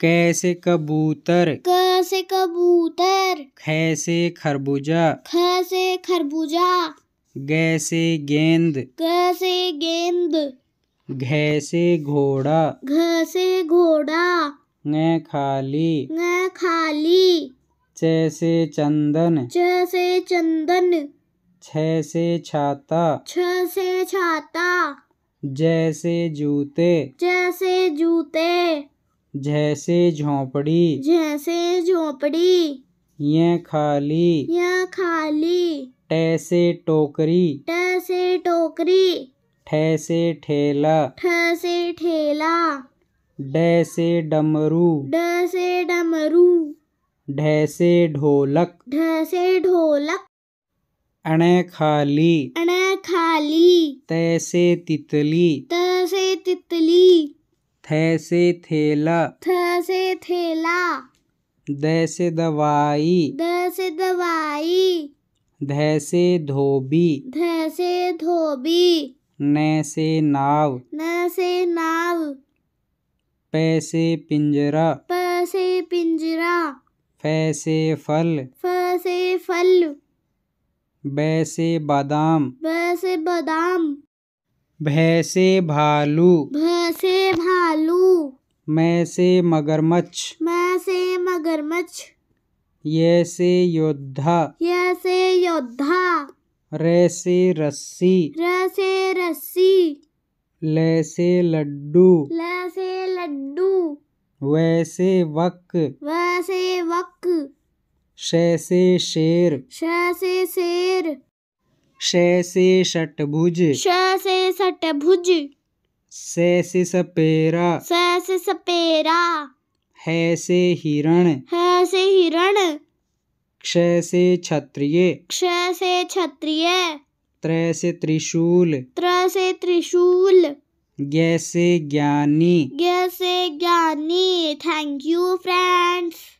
कैसे कबूतर कैसे कबूतर कैसे खरबूजा कैसे खरबूजा कैसे गेंद कैसे गेंद घैसे से घोड़ा घैसे घोड़ा ङ खाली ङ खाली जैसे चंदन जैसे चंदन छैसे छाता छैसे छाता जैसे जूते जैसे जूते जैसे झोपड़ी जैसे झोपड़ी ये खाली यह खाली टैसे टोकरी टैसे टोकरी ठैसे ठेला ठैसे ठेला डैसे डमरू डैसे डमरू ढैसे ढोलक ढैसे ढोलक अणे खाली अणे खाली तैसे तितली तैसे तितली थे से थैला थे से थैला द से दवाई द से दवाई ध से धोबी ध से धोबी न से नाव न से नाव पैसे पिंजरा पैसे पिंजरा फैसे फल फैसे फल बैसे बादाम बैसे बादाम भैसे भालू भै मैं से मगरमच्छ मैं से मगरमच्छ ये से योद्धा ये से योद्धा रे से रस्सी रे से रस्सी ले से लड्डू ले से लड्डू वैसे वक वैसे वक शे से शेर शे से शेर शे से षटभुज शे से षटभुज से से सपेरा स से सपेरा है से हिरण है से हिरण क्ष से क्षत्रिय क्ष से क्षत्रिय त्र से त्रिशूल त्र से त्रिशूल गै से ज्ञानी गै से ज्ञानी थैंक यू फ्रेंड्स